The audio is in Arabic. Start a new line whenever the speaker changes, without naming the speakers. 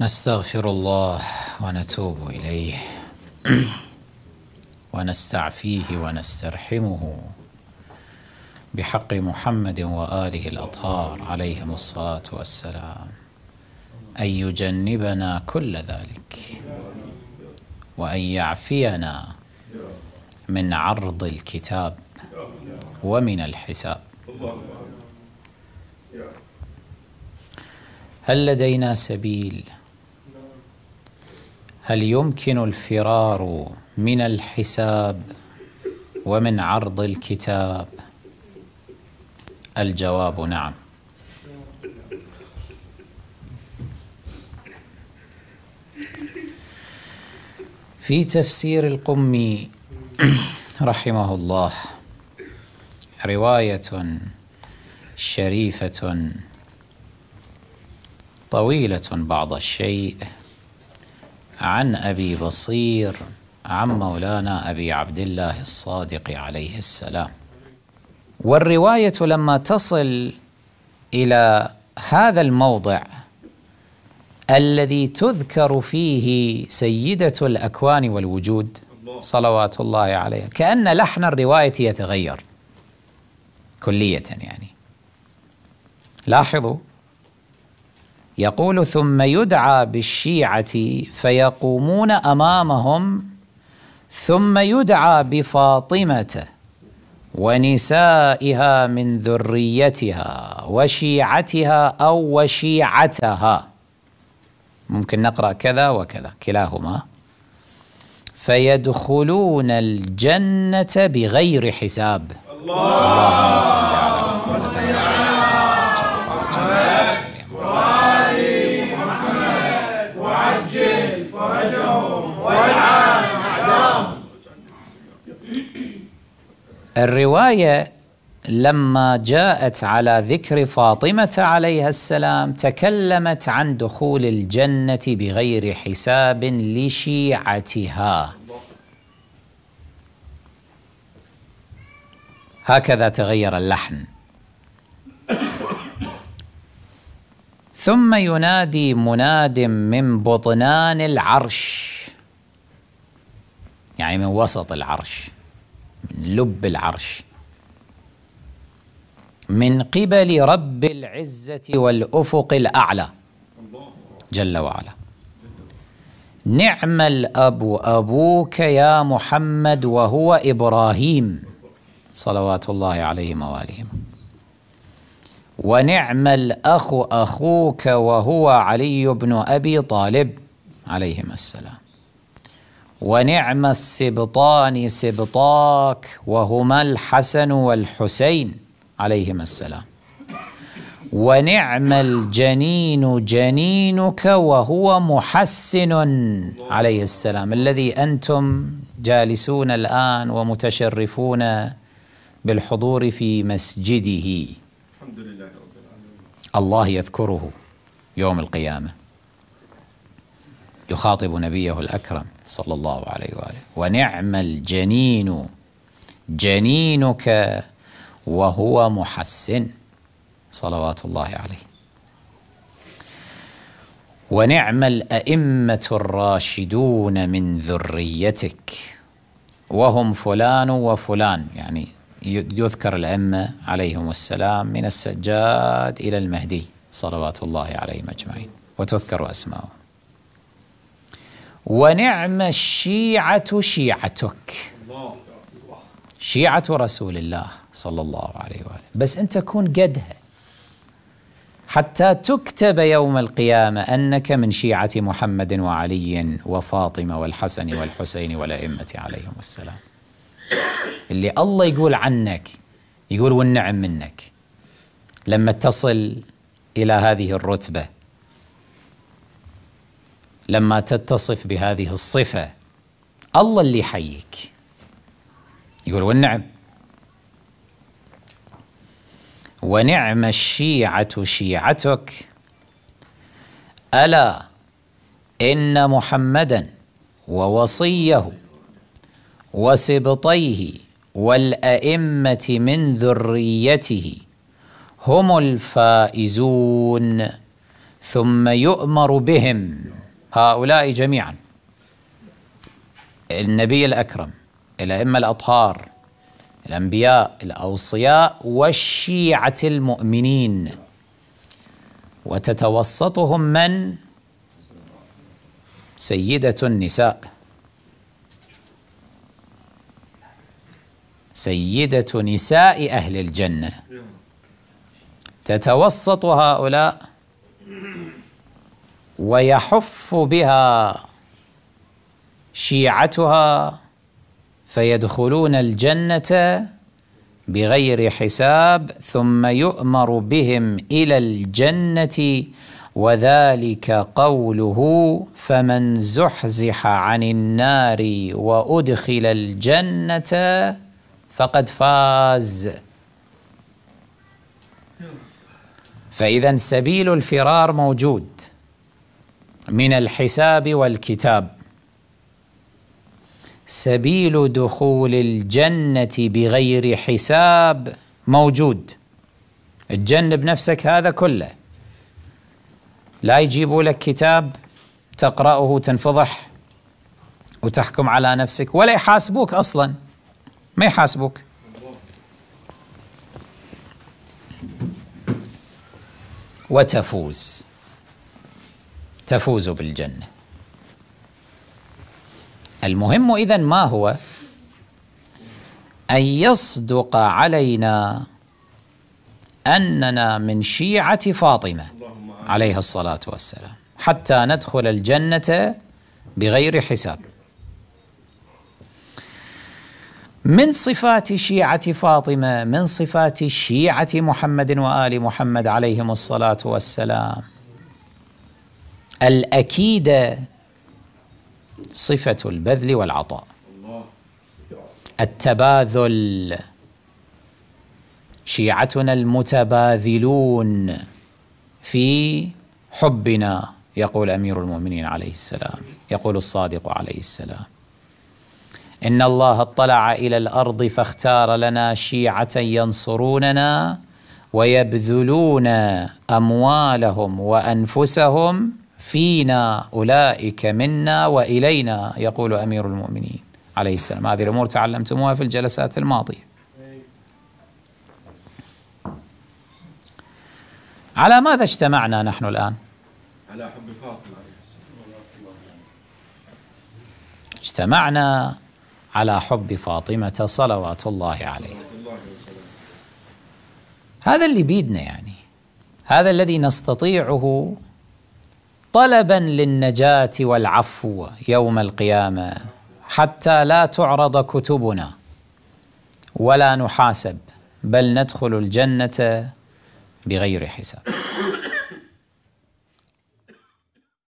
نستغفر الله ونتوب اليه ونستعفيه ونسترحمه بحق محمد واله الاطهار عليهم الصلاه والسلام ان يجنبنا كل ذلك وان يعفينا من عرض الكتاب ومن الحساب هل لدينا سبيل هل يمكن الفرار من الحساب ومن عرض الكتاب الجواب نعم في تفسير القمي رحمه الله روايه شريفه طويله بعض الشيء عن أبي بصير عن مولانا أبي عبد الله الصادق عليه السلام والرواية لما تصل إلى هذا الموضع الذي تذكر فيه سيدة الأكوان والوجود صلوات الله عليها كأن لحن الرواية يتغير كلية يعني لاحظوا يقول ثم يدعى بالشيعة فيقومون أمامهم ثم يدعى بفاطمة ونسائها من ذريتها وشيعتها أو وشيعتها ممكن نقرأ كذا وكذا كلاهما فيدخلون الجنة بغير حساب الله, الله صل على محمد الرواية لما جاءت على ذكر فاطمة عليها السلام تكلمت عن دخول الجنة بغير حساب لشيعتها هكذا تغير اللحن ثم ينادي مناد من بطنان العرش يعني من وسط العرش من لب العرش من قبل رب العزة والأفق الأعلى جل وعلا نعم الأب أبوك يا محمد وهو إبراهيم صلوات الله عليهم وآلهم ونعم الأخ أخوك وهو علي بن أبي طالب عليهم السلام ونعم السبطان سبطاك وهما الحسن والحسين عليهما السلام ونعم الجنين جنينك وهو محسن عليه السلام الذي أنتم جالسون الآن ومتشرفون بالحضور في مسجده الحمد لله رب العالمين الله يذكره يوم القيامه يخاطب نبيه الأكرم صلى الله عليه وآله ونعم الجنين جنينك وهو محسن صلوات الله عليه ونعم الأئمة الراشدون من ذريتك وهم فلان وفلان يعني يذكر الأئمة عليهم السلام من السجاد إلى المهدي صلوات الله عليهم أجمعين وتذكر أسماؤهم ونعم الشيعة شيعتك شيعة رسول الله صلى الله عليه وآله بس أنت كون قدها حتى تكتب يوم القيامة أنك من شيعة محمد وعلي وفاطمة والحسن والحسين والأئمة عليهم السلام اللي الله يقول عنك يقول والنعم منك لما تصل إلى هذه الرتبة لما تتصف بهذه الصفة الله اللي يحييك يقول والنعم ونعم الشيعة شيعتك ألا إن محمدا ووصيه وسبطيه والأئمة من ذريته هم الفائزون ثم يؤمر بهم هؤلاء جميعا النبي الأكرم الأئمة الأطهار الأنبياء الأوصياء والشيعة المؤمنين وتتوسطهم من سيدة النساء سيدة نساء أهل الجنة تتوسط هؤلاء ويحف بها شيعتها فيدخلون الجنه بغير حساب ثم يؤمر بهم الى الجنه وذلك قوله فمن زحزح عن النار وادخل الجنه فقد فاز فاذا سبيل الفرار موجود من الحساب والكتاب سبيل دخول الجنة بغير حساب موجود تجنب نفسك هذا كله لا يجيبوا لك كتاب تقرأه تنفضح وتحكم على نفسك ولا يحاسبوك أصلا ما يحاسبوك وتفوز تفوز بالجنة المهم إذا ما هو أن يصدق علينا أننا من شيعة فاطمة عليها الصلاة والسلام حتى ندخل الجنة بغير حساب من صفات شيعة فاطمة من صفات شيعة محمد وآل محمد عليهم الصلاة والسلام الأكيدة صفة البذل والعطاء التباذل شيعتنا المتباذلون في حبنا يقول أمير المؤمنين عليه السلام يقول الصادق عليه السلام إن الله اطلع إلى الأرض فاختار لنا شيعة ينصروننا ويبذلون أموالهم وأنفسهم فينا أولئك منا وإلينا يقول أمير المؤمنين عليه السلام هذه الأمور تعلمتموها في الجلسات الماضية على ماذا اجتمعنا نحن الآن على حب فاطمة اجتمعنا على حب فاطمة صلوات الله عليها هذا اللي بيدنا يعني هذا الذي نستطيعه طلبا للنجاه والعفو يوم القيامه حتى لا تعرض كتبنا ولا نحاسب بل ندخل الجنه بغير حساب